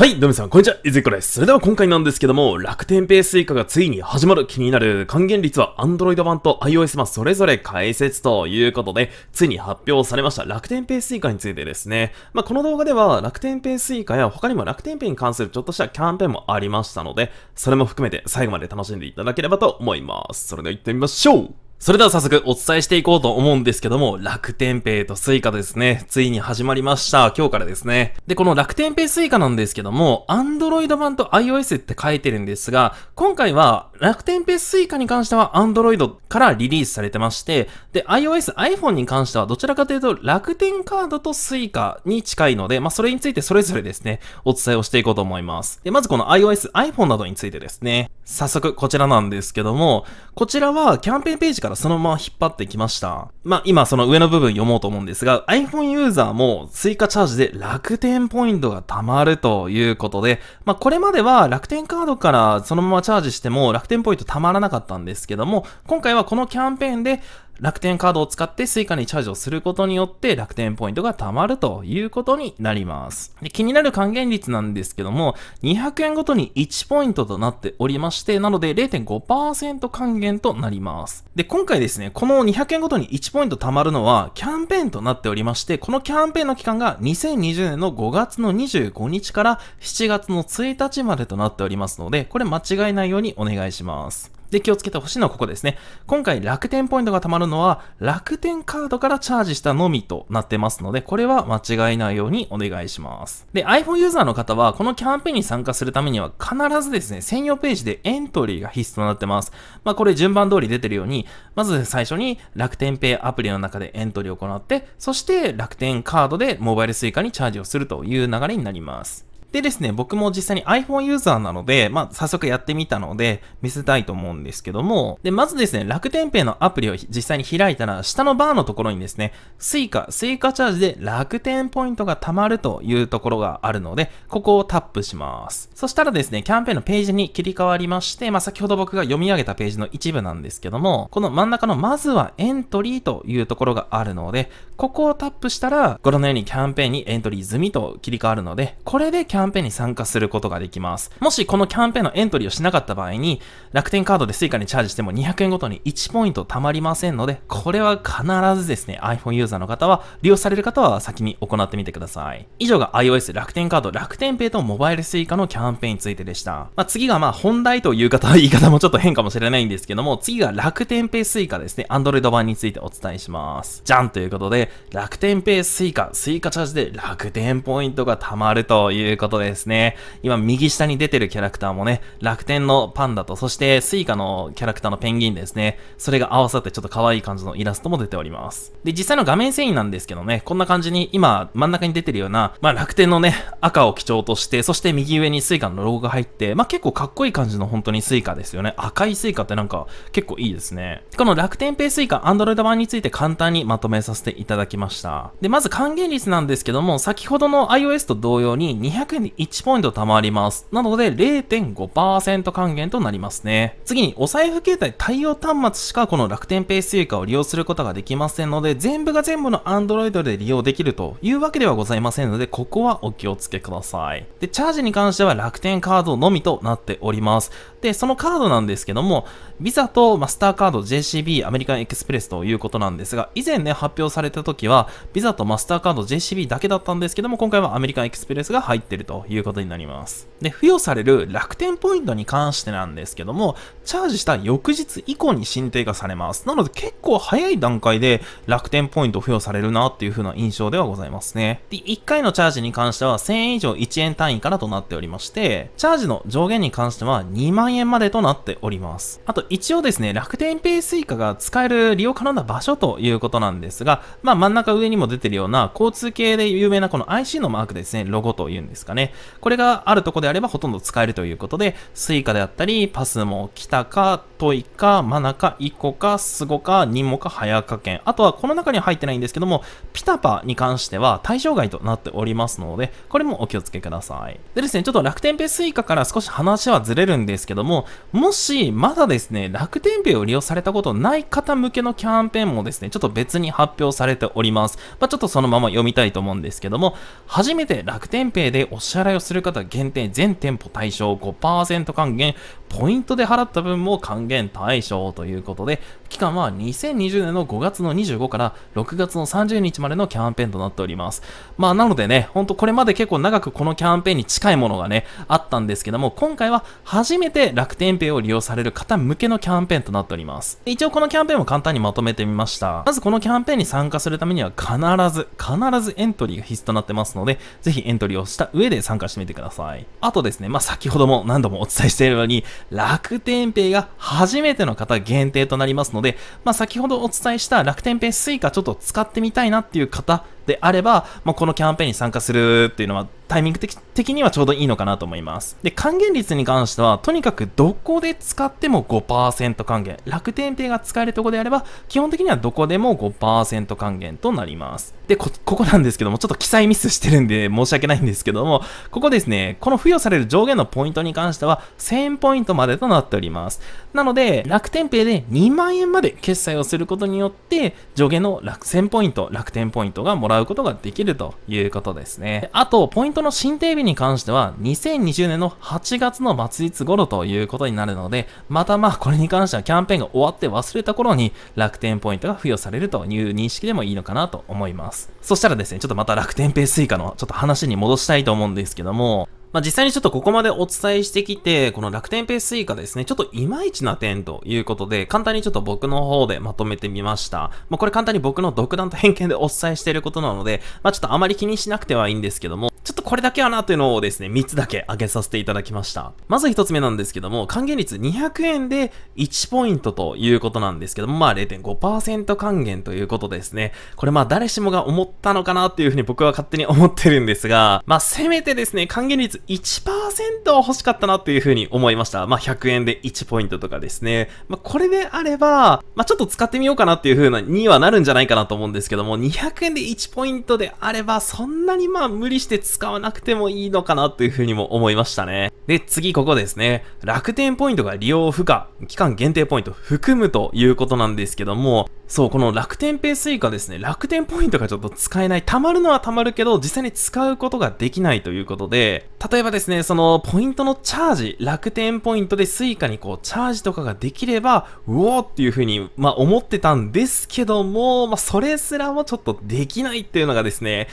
はい、どうもさん、こんにちは、いずこです。それでは今回なんですけども、楽天ペースイカがついに始まる気になる還元率は Android 版と iOS 版それぞれ解説ということで、ついに発表されました楽天ペースイカについてですね。まあ、この動画では楽天ペースイカや他にも楽天ペイに関するちょっとしたキャンペーンもありましたので、それも含めて最後まで楽しんでいただければと思います。それでは行ってみましょうそれでは早速お伝えしていこうと思うんですけども、楽天ペイとスイカですね、ついに始まりました。今日からですね。で、この楽天ペイスイカなんですけども、Android 版と iOS って書いてるんですが、今回は楽天ペイスイカに関しては Android からリリースされてまして、で、iOS、iPhone に関してはどちらかというと楽天カードとスイカに近いので、まあ、それについてそれぞれですね、お伝えをしていこうと思います。で、まずこの iOS、iPhone などについてですね、早速こちらなんですけども、こちらはキャンペーンページからからそのまま引っ張ってきました。まあ、今その上の部分読もうと思うんですが、iPhone ユーザーも追加チャージで楽天ポイントが貯まるということで、まあ、これまでは楽天カードからそのままチャージしても楽天ポイント貯まらなかったんですけども、今回はこのキャンペーンで楽天カードを使ってスイカにチャージをすることによって楽天ポイントが貯まるということになります。で気になる還元率なんですけども、200円ごとに1ポイントとなっておりまして、なので0.5%還元となります。で、今回ですね、この200円ごとに1ポイント貯まるのはキャンペーンとなっておりまして、このキャンペーンの期間が2020年の5月の25日から7月の1日までとなっておりますので、これ間違いないようにお願いします。で、気をつけてほしいのはここですね。今回楽天ポイントが貯まるのは楽天カードからチャージしたのみとなってますので、これは間違いないようにお願いします。で、iPhone ユーザーの方は、このキャンペーンに参加するためには必ずですね、専用ページでエントリーが必須となってます。まあ、これ順番通り出てるように、まず最初に楽天ペイアプリの中でエントリーを行って、そして楽天カードでモバイルスイカにチャージをするという流れになります。でですね、僕も実際に iPhone ユーザーなので、まあ、早速やってみたので、見せたいと思うんですけども、で、まずですね、楽天ペイのアプリを実際に開いたら、下のバーのところにですね、スイカ、スイカチャージで楽天ポイントが貯まるというところがあるので、ここをタップします。そしたらですね、キャンペーンのページに切り替わりまして、まあ、先ほど僕が読み上げたページの一部なんですけども、この真ん中のまずはエントリーというところがあるので、ここをタップしたら、ご覧のようにキャンペーンにエントリー済みと切り替わるので、これでキャンペーンャンペーンに参加することができます。もしこのキャンペーンのエントリーをしなかった場合に、楽天カードで Suica にチャージしても200円ごとに1ポイント貯まりませんので、これは必ずですね、iPhone ユーザーの方は、利用される方は先に行ってみてください。以上が iOS 楽天カード楽天ペイとモバイル Suica のキャンペーンについてでした。まあ、次がまあ本題という方、言い方もちょっと変かもしれないんですけども、次が楽天ペイ Suica ですね、Android 版についてお伝えします。じゃんということで、楽天ペイ Suica、Suica チャージで楽天ポイントが貯まるということことですね。今右下に出てるキャラクターもね、楽天のパンダと、そしてスイカのキャラクターのペンギンですね。それが合わさってちょっと可愛い感じのイラストも出ております。で、実際の画面遷移なんですけどね、こんな感じに今真ん中に出てるような、まあ楽天のね、赤を基調として、そして右上にスイカのロゴが入って、まあ結構かっこいい感じの本当にスイカですよね。赤いスイカってなんか結構いいですね。この楽天ペイスイカ Android 版について簡単にまとめさせていただきました。で、まず還元率なんですけども、先ほどの iOS と同様に200でに1ポイント貯まります。なので0.5%還元となりますね。次にお財布携帯対応端末しかこの楽天ペ a ス s u i を利用することができませんので、全部が全部の Android で利用できるというわけではございませんので、ここはお気をつけください。で、チャージに関しては楽天カードのみとなっております。で、そのカードなんですけども、ビザとマスターカード、JCB、アメリカンエクスプレスということなんですが、以前ね、発表された時は、ビザとマスターカード、JCB だけだったんですけども、今回はアメリカンエクスプレスが入ってるということになります。で、付与される楽天ポイントに関してなんですけども、チャージした翌日以降に申請がされます。なので結構早い段階で楽天ポイント付与されるなっていう風な印象ではございますね。で、1回のチャージに関しては1000円以上1円単位からとなっておりまして、チャージの上限に関しては2万円までとなっております。あと一応ですね、楽天ペイスイカが使える利用可能な場所ということなんですが、まあ真ん中上にも出てるような交通系で有名なこの IC のマークですね、ロゴというんですかね。ね。これがあるとこであればほとんど使えるということで、Suica であったり、パスも、来たか、トイか、マナか、イコか、スゴか、ニモか、早川県。あとはこの中には入ってないんですけども、ピタパに関しては対象外となっておりますので、これもお気をつけください。でですね、ちょっと楽天ペイ Suica から少し話はずれるんですけども、もしまだですね、楽天ペイを利用されたことない方向けのキャンペーンもですね、ちょっと別に発表されております。まあ、ちょっとそのまま読みたいと思うんですけども、初めて楽天ペイでお支払いをする方限定全店舗対象5%還元ポイントで払った分も還元対象ということで、期間は2020年の5月の25から6月の30日までのキャンペーンとなっております。まあなのでね、ほんとこれまで結構長くこのキャンペーンに近いものがね、あったんですけども、今回は初めて楽天ペイを利用される方向けのキャンペーンとなっております。一応このキャンペーンも簡単にまとめてみました。まずこのキャンペーンに参加するためには必ず、必ずエントリーが必須となってますので、ぜひエントリーをした上で参加してみてください。あとですね、まあ先ほども何度もお伝えしているように、楽天ペイが初めての方限定となりますので、まあ、先ほどお伝えした楽天ペイス u i ちょっと使ってみたいなっていう方であれば、まあ、このキャンペーンに参加するっていうのはタイミング的にはちょうどいいのかなと思います。で、還元率に関しては、とにかくどこで使っても5%還元。楽天ペイが使えるとこであれば、基本的にはどこでも5%還元となります。で、こ、ここなんですけども、ちょっと記載ミスしてるんで申し訳ないんですけども、ここですね、この付与される上限のポイントに関しては、1000ポイントまでとなっております。なので、楽天ペイで2万円まで決済をすることによって、上限の楽1000ポイント、楽天ポイントがもらえうことができるということですね。あと、ポイントの新定日に関しては、2020年の8月の末日頃ということになるので、またまあこれに関してはキャンペーンが終わって忘れた頃に楽天ポイントが付与されるという認識でもいいのかなと思います。そしたらですね、ちょっとまた楽天ペイスイカのちょっと話に戻したいと思うんですけども、まあ、実際にちょっとここまでお伝えしてきて、この楽天ペースイカですね、ちょっといまいちな点ということで、簡単にちょっと僕の方でまとめてみました。まあ、これ簡単に僕の独断と偏見でお伝えしていることなので、まあ、ちょっとあまり気にしなくてはいいんですけども、ちょっとこれだけはなというのをですね、3つだけ挙げさせていただきました。まず1つ目なんですけども、還元率200円で1ポイントということなんですけども、まあ0.5%還元ということですね。これまあ誰しもが思ったのかなっていうふうに僕は勝手に思ってるんですが、まあせめてですね、還元率1%は欲しかったなっていうふうに思いました。まあ100円で1ポイントとかですね。まあこれであれば、まあちょっと使ってみようかなっていうふうなにはなるんじゃないかなと思うんですけども、200円で1ポイントであれば、そんなにまあ無理して使使わなくてもいいのかなというふうにも思いましたね。で、次ここですね。楽天ポイントが利用不可、期間限定ポイント含むということなんですけども、そう、この楽天ペイスイカですね、楽天ポイントがちょっと使えない、貯まるのは貯まるけど、実際に使うことができないということで、例えばですね、そのポイントのチャージ、楽天ポイントでスイカにこう、チャージとかができれば、うおーっていうふうに、まあ思ってたんですけども、まあそれすらもちょっとできないっていうのがですね、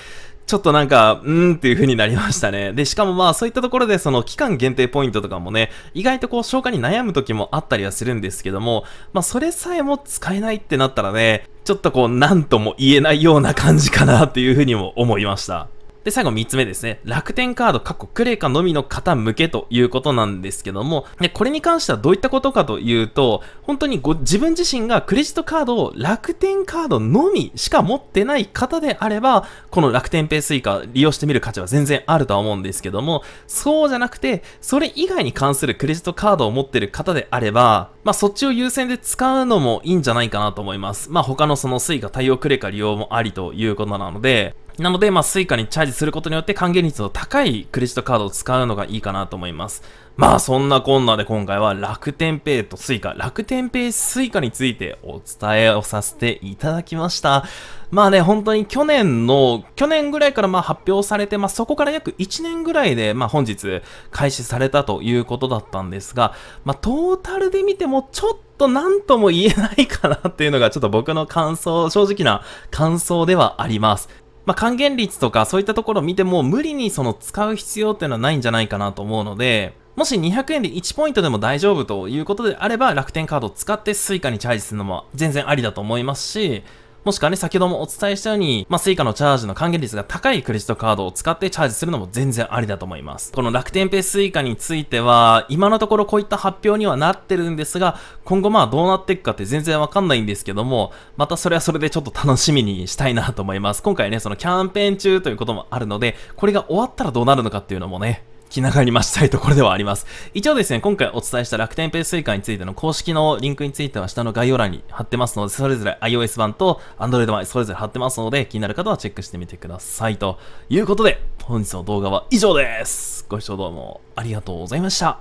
ちょっとなんか、うーんっていう風になりましたね。で、しかもまあそういったところでその期間限定ポイントとかもね、意外とこう消化に悩む時もあったりはするんですけども、まあそれさえも使えないってなったらね、ちょっとこう何とも言えないような感じかなっていう風にも思いました。で、最後3つ目ですね。楽天カード、過去クレカのみの方向けということなんですけども、で、これに関してはどういったことかというと、本当にご自分自身がクレジットカードを楽天カードのみしか持ってない方であれば、この楽天ペイスイカ利用してみる価値は全然あるとは思うんですけども、そうじゃなくて、それ以外に関するクレジットカードを持ってる方であれば、まあ、そっちを優先で使うのもいいんじゃないかなと思います。まあ、他のそのスイカ対応クレカ利用もありということなので、なので、まあ、スイカにチャージすることによって還元率の高いクレジットカードを使うのがいいかなと思います。まあ、そんなこんなで今回は楽天ペイとスイカ、楽天ペイスイカについてお伝えをさせていただきました。まあね、本当に去年の、去年ぐらいからまあ発表されて、まあそこから約1年ぐらいで、まあ本日開始されたということだったんですが、まあトータルで見てもちょっとと何とも言えないかなっていうのがちょっと僕の感想、正直な感想ではあります。まあ、還元率とかそういったところを見ても無理にその使う必要っていうのはないんじゃないかなと思うので、もし200円で1ポイントでも大丈夫ということであれば楽天カードを使って Suica にチャージするのも全然ありだと思いますし、もしくはね、先ほどもお伝えしたように、まあ、スイカのチャージの還元率が高いクレジットカードを使ってチャージするのも全然ありだと思います。この楽天ペイスイカについては、今のところこういった発表にはなってるんですが、今後まあどうなっていくかって全然わかんないんですけども、またそれはそれでちょっと楽しみにしたいなと思います。今回ね、そのキャンペーン中ということもあるので、これが終わったらどうなるのかっていうのもね、気長に待ちたいところではあります。一応ですね、今回お伝えした楽天ペースイカについての公式のリンクについては下の概要欄に貼ってますので、それぞれ iOS 版と Android 版それぞれ貼ってますので、気になる方はチェックしてみてください。ということで、本日の動画は以上です。ご視聴どうもありがとうございました。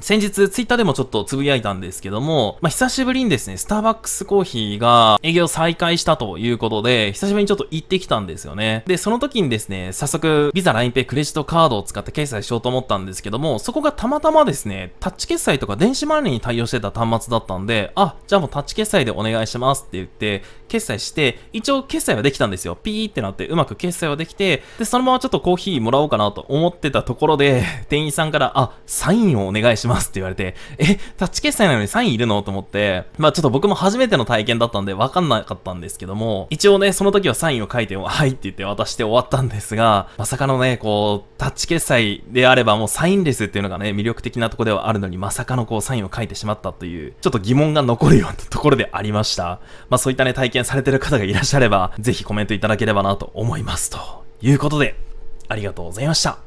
先日、ツイッターでもちょっとつぶやいたんですけども、まあ、久しぶりにですね、スターバックスコーヒーが営業再開したということで、久しぶりにちょっと行ってきたんですよね。で、その時にですね、早速、ビザ、ラインペイ、クレジットカードを使って決済しようと思ったんですけども、そこがたまたまですね、タッチ決済とか電子マネーに対応してた端末だったんで、あ、じゃあもうタッチ決済でお願いしますって言って、決済して、一応決済はできたんですよ。ピーってなって、うまく決済はできて、で、そのままちょっとコーヒーもらおうかなと思ってたところで、店員さんから、あ、サインをお願いしますしますって言われて、え、タッチ決済なのにサインいるのと思って、まあちょっと僕も初めての体験だったんでわかんなかったんですけども、一応ね、その時はサインを書いて、はいって言って渡して終わったんですが、まさかのね、こう、タッチ決済であればもうサインレスっていうのがね、魅力的なとこではあるのに、まさかのこうサインを書いてしまったという、ちょっと疑問が残るようなところでありました。まあそういったね、体験されてる方がいらっしゃれば、ぜひコメントいただければなと思います。ということで、ありがとうございました。